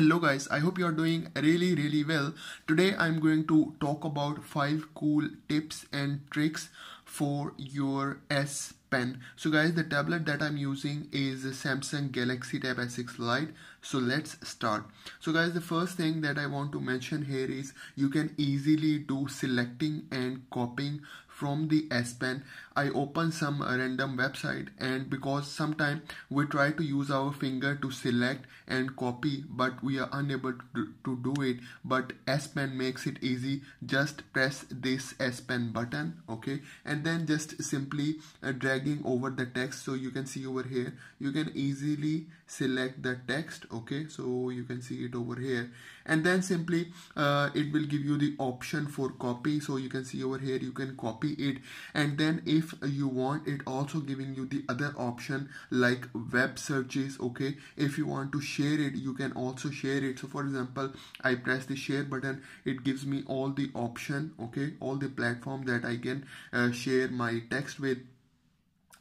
Hello guys, I hope you're doing really really well. Today I'm going to talk about 5 cool tips and tricks for your S Pen. So guys, the tablet that I'm using is Samsung Galaxy Tab S6 Lite. So let's start. So guys, the first thing that I want to mention here is you can easily do selecting and copying from the S Pen, I open some random website and because sometimes we try to use our finger to select and copy but we are unable to, do it but S Pen makes it easy just press this S Pen button okay and then just simply uh, dragging over the text so you can see over here you can easily select the text okay so you can see it over here and then simply uh, it will give you the option for copy so you can see over here you can copy it and then if you want it also giving you the other option like web searches okay if you want to share it you can also share it so for example I press the share button it gives me all the option okay all the platform that I can uh, share my text with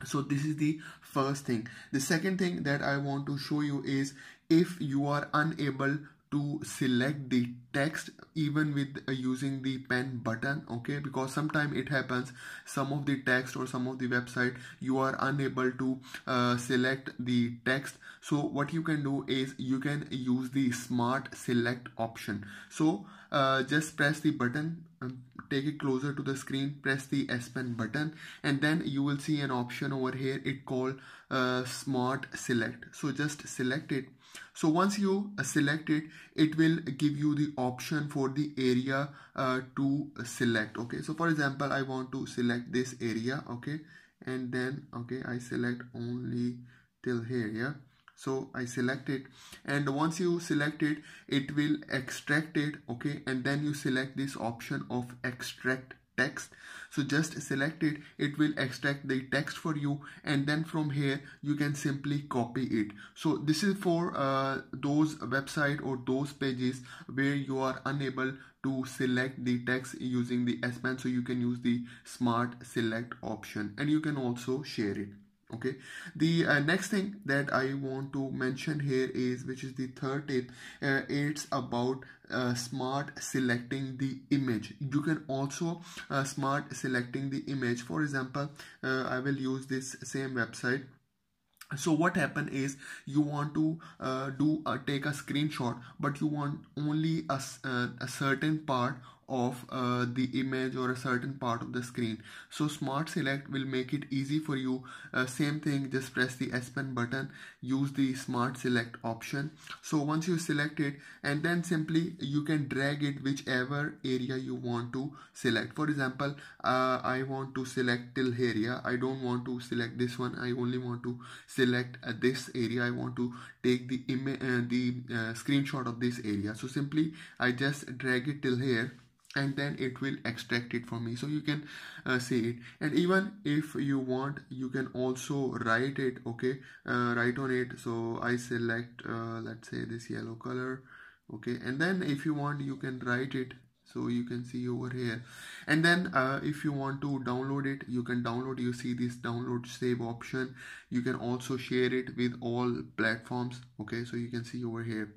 so this is the first thing the second thing that I want to show you is if you are unable to select the text even with uh, using the pen button okay because sometimes it happens some of the text or some of the website you are unable to uh, select the text so what you can do is you can use the smart select option so uh, just press the button um, take it closer to the screen press the S Pen button and then you will see an option over here it called uh, smart select so just select it so once you uh, select it it will give you the option for the area uh, to select okay so for example I want to select this area okay and then okay I select only till here yeah so I select it and once you select it it will extract it okay and then you select this option of extract text so just select it it will extract the text for you and then from here you can simply copy it so this is for uh, those website or those pages where you are unable to select the text using the S Pen so you can use the smart select option and you can also share it okay the uh, next thing that i want to mention here is which is the third tip uh, it's about uh, smart selecting the image you can also uh, smart selecting the image for example uh, i will use this same website so what happen is you want to uh, do take a screenshot but you want only a, a certain part of uh, the image or a certain part of the screen so smart select will make it easy for you uh, same thing just press the s pen button use the smart select option so once you select it and then simply you can drag it whichever area you want to select for example uh, i want to select till area i don't want to select this one i only want to select uh, this area i want to take the image uh, the uh, screenshot of this area so simply i just drag it till here and then it will extract it for me so you can uh, see it and even if you want you can also write it okay uh, write on it so I select uh, let's say this yellow color okay and then if you want you can write it so you can see over here and then uh, if you want to download it you can download you see this download save option you can also share it with all platforms okay so you can see over here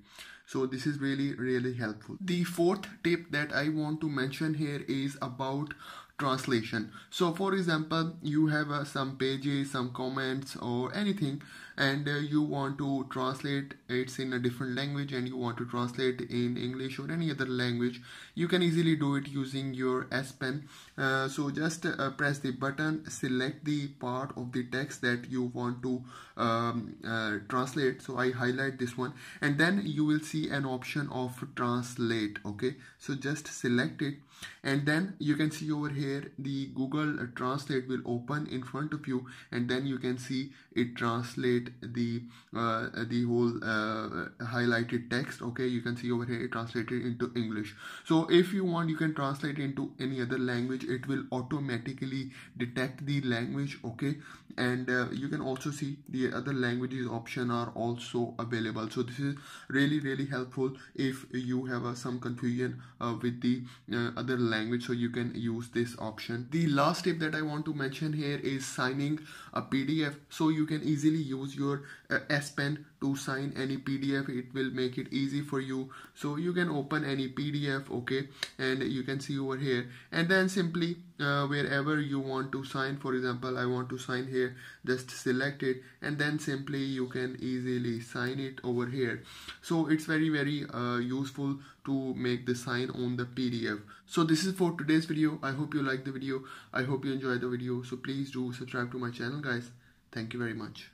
so this is really really helpful the fourth tip that i want to mention here is about translation so for example you have uh, some pages some comments or anything and uh, you want to translate it's in a different language and you want to translate in english or any other language you can easily do it using your s pen uh, so just uh, press the button select the part of the text that you want to um, uh, translate so i highlight this one and then you will see an option of translate okay so just select it and then you can see over here where the Google Translate will open in front of you and then you can see it translate the uh, the whole uh, highlighted text okay you can see over here it translated into English so if you want you can translate into any other language it will automatically detect the language okay and uh, you can also see the other languages option are also available so this is really really helpful if you have uh, some confusion uh, with the uh, other language so you can use this option the last tip that i want to mention here is signing a pdf so you can easily use your uh, s pen to sign any pdf it will make it easy for you so you can open any pdf okay and you can see over here and then simply uh, wherever you want to sign for example I want to sign here just select it and then simply you can easily sign it over here so it's very very uh, useful to make the sign on the PDF so this is for today's video I hope you like the video I hope you enjoy the video so please do subscribe to my channel guys thank you very much